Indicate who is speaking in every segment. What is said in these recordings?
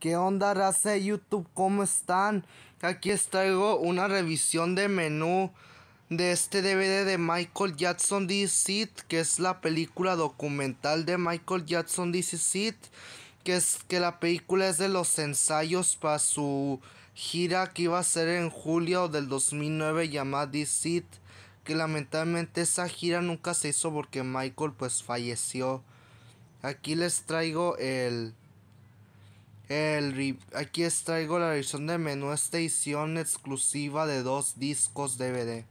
Speaker 1: ¿Qué onda raza YouTube? ¿Cómo están? Aquí les traigo una revisión de menú de este DVD de Michael Jackson it que es la película documental de Michael Jackson it que es que la película es de los ensayos para su gira que iba a ser en julio del 2009 llamada it que lamentablemente esa gira nunca se hizo porque Michael pues falleció. Aquí les traigo el el, aquí traigo la edición de menú esta edición exclusiva de dos discos DVD.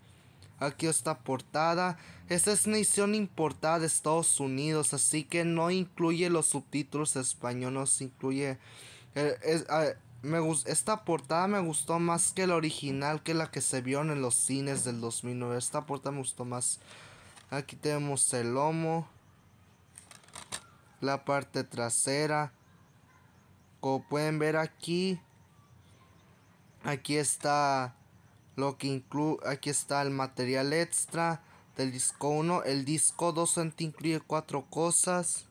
Speaker 1: Aquí está portada. Esta es una edición importada de Estados Unidos, así que no incluye los subtítulos españoles incluye... Eh, esta portada me gustó más que la original, que la que se vio en los cines del 2009. Esta portada me gustó más. Aquí tenemos el lomo. La parte trasera como pueden ver aquí aquí está lo que incluye aquí está el material extra del disco 1 el disco 2 incluye cuatro cosas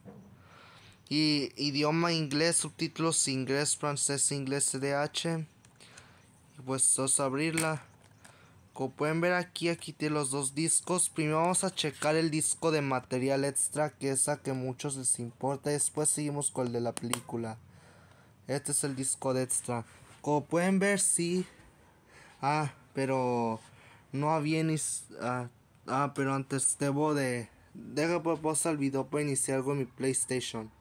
Speaker 1: y idioma inglés subtítulos inglés francés inglés CDH y pues vamos a abrirla como pueden ver aquí aquí tiene los dos discos primero vamos a checar el disco de material extra que es a que muchos les importa después seguimos con el de la película este es el disco de extra. Como pueden ver, sí. Ah, pero no había ni... Ah, ah, pero antes debo de... Deja por pausa el video para iniciar algo en mi PlayStation.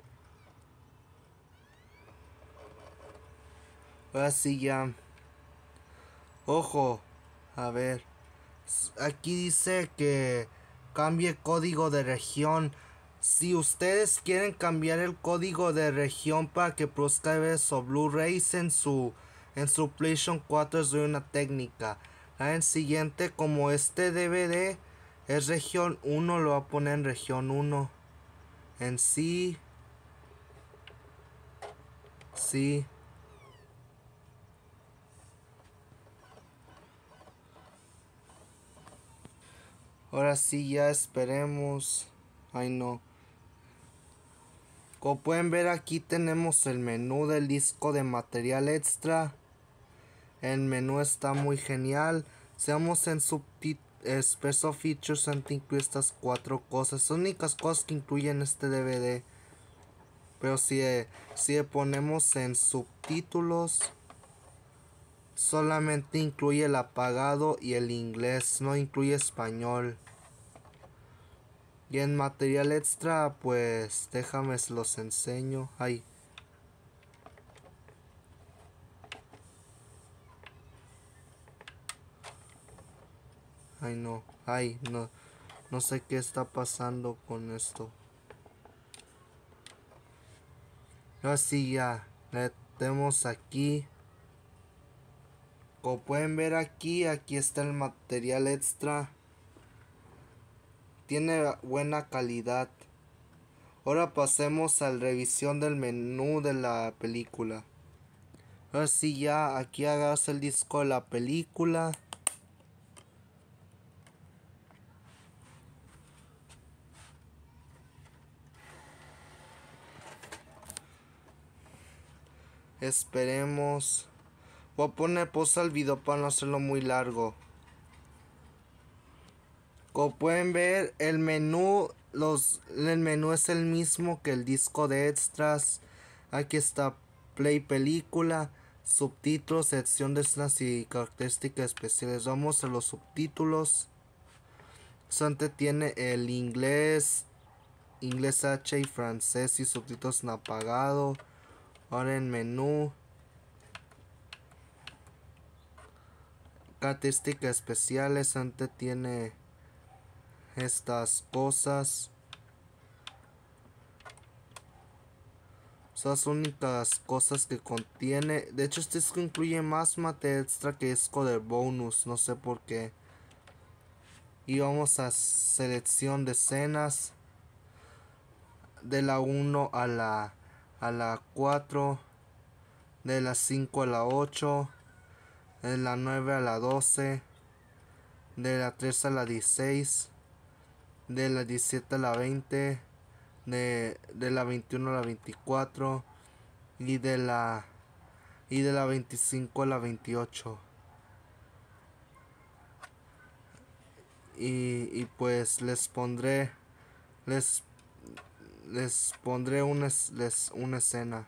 Speaker 1: Ahora sí ya. Ojo. A ver. Aquí dice que cambie código de región si ustedes quieren cambiar el código de región para que produzca o Blu-rays en su, en su PlayStation 4 es doy una técnica. El siguiente, como este DVD es región 1, lo va a poner en región 1. En sí. Sí. Ahora sí, ya esperemos. Ay no. Como pueden ver aquí tenemos el menú del disco de material extra. El menú está muy genial. Seamos en Special Features han incluye estas cuatro cosas. Son únicas cosas que incluyen este DVD. Pero si, eh, si ponemos en subtítulos, solamente incluye el apagado y el inglés, no incluye español. Y en material extra, pues déjame los enseño. ay Ay no, ay no, no sé qué está pasando con esto. Así ya, le tenemos aquí. Como pueden ver aquí, aquí está el material extra tiene buena calidad. Ahora pasemos a la revisión del menú de la película. ver si ya aquí agarras el disco de la película. Esperemos. Voy a poner pausa al video para no hacerlo muy largo. Como pueden ver, el menú, los, el menú es el mismo que el disco de extras. Aquí está Play Película, subtítulos, sección de extras y características especiales. Vamos a los subtítulos. Sante tiene el inglés, inglés H y francés y subtítulos en apagado. Ahora en menú. Características especiales. Sante tiene estas cosas. Son las únicas cosas que contiene. De hecho, este disco incluye más mate extra que disco de bonus. No sé por qué. Y vamos a selección de escenas. De la 1 a la, a la 4. De la 5 a la 8. De la 9 a la 12. De la 3 a la 16 de la 17 a la 20, de, de la 21 a la 24 y de la y de la 25 a la 28. Y, y pues les pondré les les pondré una, les, una escena.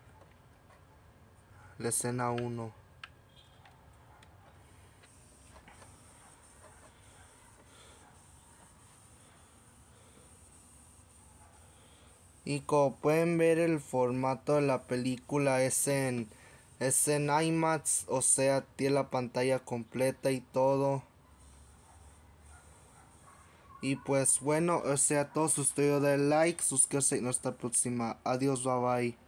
Speaker 1: La escena 1. Y como pueden ver el formato de la película es en, en IMAX, o sea, tiene la pantalla completa y todo. Y pues bueno, o sea, todo estudio de like, suscríbanse y hasta la próxima. Adiós, bye bye.